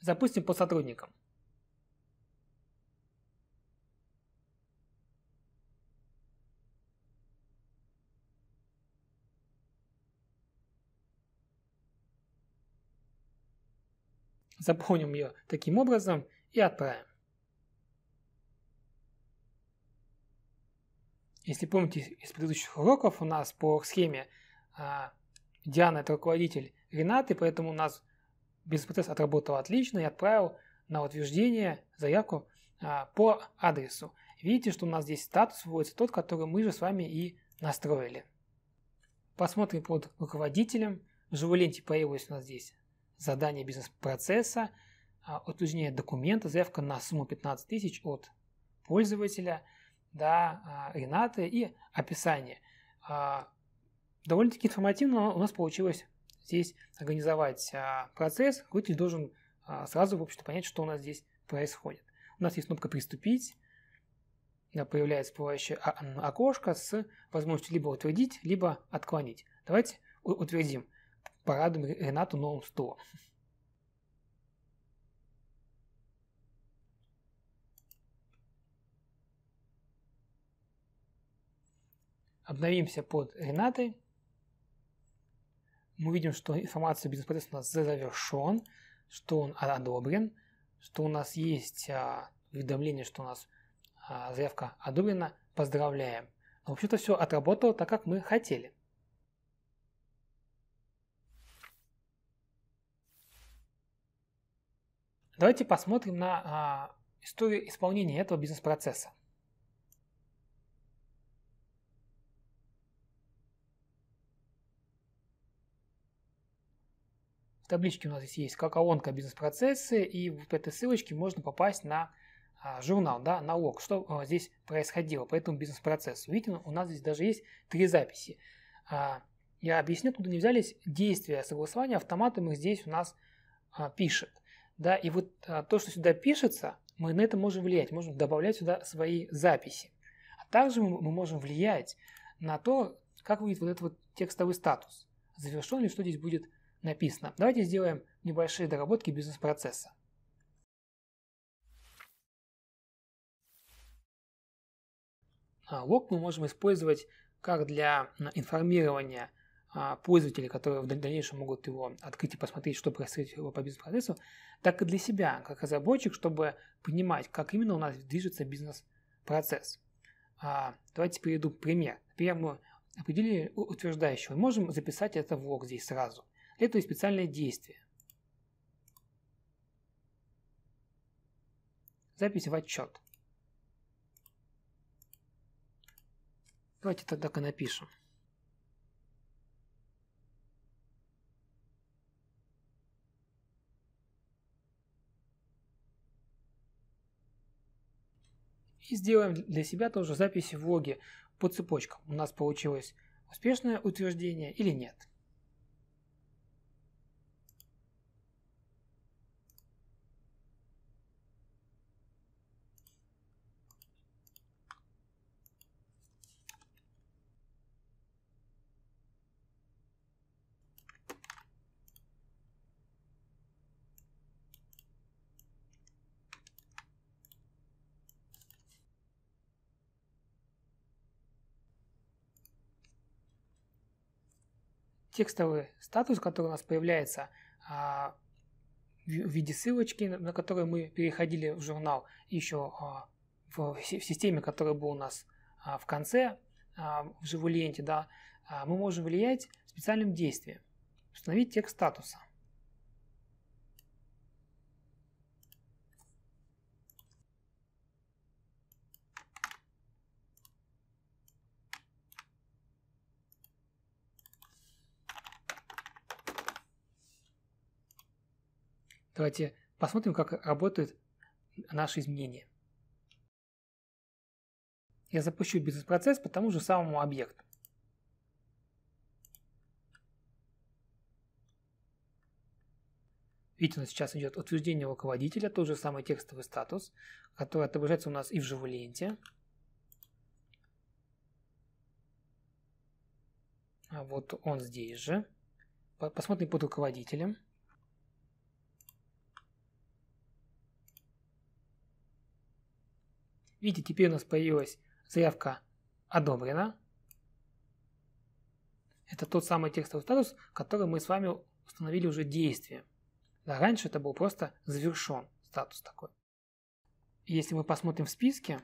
Запустим по сотрудникам. Заполним ее таким образом и отправим. Если помните из предыдущих уроков, у нас по схеме а, Диана – это руководитель Ренаты, поэтому у нас Бизнес процесс отработал отлично и отправил на утверждение заявку а, по адресу. Видите, что у нас здесь статус вводится тот, который мы же с вами и настроили. Посмотрим под руководителем. В живой ленте появилось у нас здесь задание бизнес-процесса, а, утверждение документа, заявка на сумму 15 тысяч от пользователя, да, а, Ренаты и описание. А, довольно-таки информативно у нас получилось здесь организовать а, процесс, руководитель должен а, сразу, в общем-то, понять, что у нас здесь происходит. У нас есть кнопка «Приступить», появляется всплывающее а, окошко с возможностью либо утвердить, либо отклонить. Давайте утвердим. Порадуем Ренату новым стулом. Обновимся под Ренатой мы видим, что информация бизнес-процесса у нас завершен, что он одобрен, что у нас есть а, уведомление, что у нас а, заявка одобрена, поздравляем. Но, в общем-то, все отработало так, как мы хотели. Давайте посмотрим на а, историю исполнения этого бизнес-процесса. табличке у нас здесь есть как колонка бизнес-процессы, и в этой ссылочке можно попасть на а, журнал, да, налог, что а, здесь происходило по этому бизнес-процессу. Видите, у нас здесь даже есть три записи. А, я объясню, откуда не взялись действия согласования автоматом, их здесь у нас пишет. Да, и вот то, что сюда пишется, мы на это можем влиять, можем добавлять сюда свои записи. А также мы можем влиять на то, как выглядит вот этот вот текстовый статус. Завершен ли, что здесь будет написано. Давайте сделаем небольшие доработки бизнес-процесса. А, лог мы можем использовать как для информирования а, пользователей, которые в дальнейшем могут его открыть и посмотреть, что происходит по бизнес-процессу, так и для себя, как разработчик, чтобы понимать, как именно у нас движется бизнес-процесс. А, давайте перейду приведу пример. Например, мы определили утверждающего. Мы можем записать это в лог здесь сразу. Это и специальное действие. Запись в отчет. Давайте тогда-ка напишем. И сделаем для себя тоже запись в логе по цепочкам. У нас получилось успешное утверждение или нет. текстовый статус, который у нас появляется а, в виде ссылочки, на которую мы переходили в журнал еще а, в системе, которая была у нас а, в конце, в живой ленте, да, мы можем влиять специальным действием. Установить текст статуса. Давайте посмотрим, как работают наши изменения. Я запущу бизнес-процесс по тому же самому объекту. Видите, у нас сейчас идет утверждение руководителя, тот же самый текстовый статус, который отображается у нас и в живой ленте. А вот он здесь же. Посмотрим под руководителем. Видите, теперь у нас появилась заявка «Одобрена». Это тот самый текстовый статус, который мы с вами установили уже действие. Да, раньше это был просто «Завершен» статус такой. Если мы посмотрим в списке,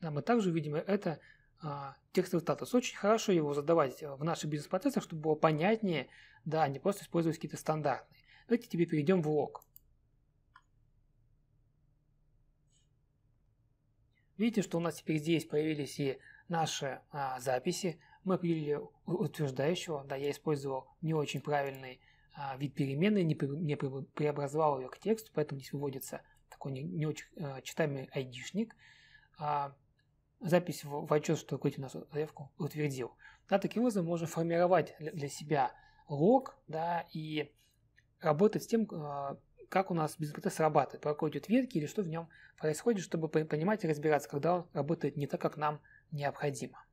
да, мы также увидим это а, текстовый статус. Очень хорошо его задавать в наших бизнес-процессах, чтобы было понятнее, да, а не просто использовать какие-то стандартные. Давайте теперь перейдем в лог. Видите, что у нас теперь здесь появились и наши а, записи. Мы определили утверждающего, да, я использовал не очень правильный а, вид переменной, не, при, не преобразовал ее к тексту, поэтому здесь выводится такой не, не очень а, читаемый айдишник. А, запись в, в отчет, что какой то у нас заявку утвердил. Да, таким образом можно формировать для, для себя лог, да, и работать с тем, а, как у нас без ГТ срабатывает, по какой идет ветки или что в нем происходит, чтобы понимать и разбираться, когда он работает не так, как нам необходимо.